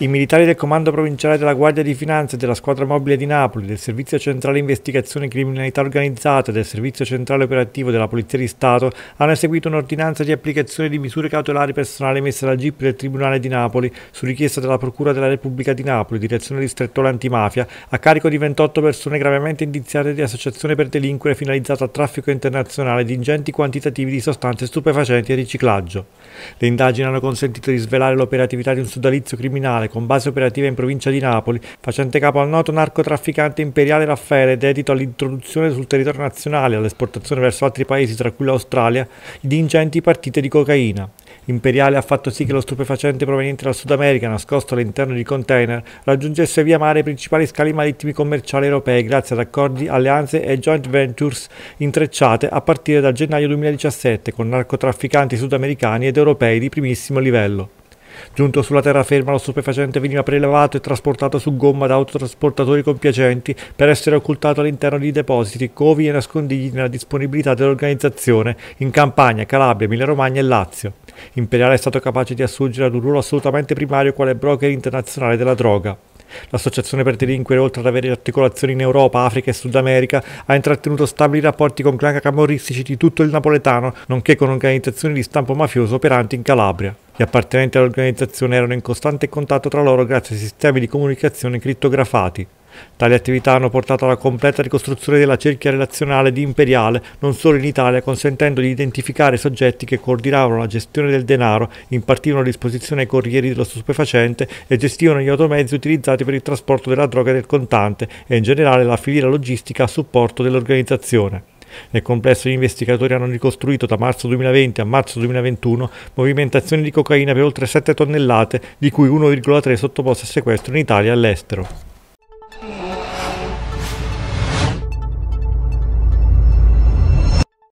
I militari del Comando Provinciale della Guardia di Finanza e della Squadra Mobile di Napoli, del Servizio Centrale Investigazione e Criminalità Organizzata e del Servizio Centrale Operativo della Polizia di Stato hanno eseguito un'ordinanza di applicazione di misure cautelari personali emessa dal GIP del Tribunale di Napoli su richiesta della Procura della Repubblica di Napoli, direzione distrettuale antimafia, a carico di 28 persone gravemente indiziate di associazione per delinquere finalizzata a traffico internazionale di ingenti quantitativi di sostanze stupefacenti e riciclaggio. Le indagini hanno consentito di svelare l'operatività di un sodalizio criminale Nazionale, con base operativa in provincia di Napoli, facente capo al noto narcotrafficante imperiale Raffaele, dedito all'introduzione sul territorio nazionale e all'esportazione verso altri paesi, tra cui l'Australia, di ingenti partite di cocaina. Imperiale ha fatto sì che lo stupefacente proveniente dal Sud America, nascosto all'interno di container, raggiungesse via mare i principali scali marittimi commerciali europei grazie ad accordi, alleanze e joint ventures intrecciate a partire dal gennaio 2017 con narcotrafficanti sudamericani ed europei di primissimo livello. Giunto sulla terraferma, lo stupefacente veniva prelevato e trasportato su gomma da autotrasportatori compiacenti per essere occultato all'interno di depositi, covi e nascondigli nella disponibilità dell'organizzazione in Campania, Calabria, Emilia-Romagna e Lazio. Imperiale è stato capace di assurgere ad un ruolo assolutamente primario quale broker internazionale della droga. L'associazione per delinquere, oltre ad avere articolazioni in Europa, Africa e Sud America, ha intrattenuto stabili rapporti con clan camorristici di tutto il napoletano, nonché con organizzazioni di stampo mafioso operanti in Calabria. Gli appartenenti all'organizzazione erano in costante contatto tra loro grazie a sistemi di comunicazione crittografati. Tali attività hanno portato alla completa ricostruzione della cerchia relazionale di Imperiale non solo in Italia, consentendo di identificare soggetti che coordinavano la gestione del denaro, impartivano a disposizione ai corrieri dello stupefacente e gestivano gli automezzi utilizzati per il trasporto della droga e del contante e in generale la filiera logistica a supporto dell'organizzazione. Nel complesso gli investigatori hanno ricostruito da marzo 2020 a marzo 2021 movimentazioni di cocaina per oltre 7 tonnellate, di cui 1,3 sottoposte a sequestro in Italia e all'estero.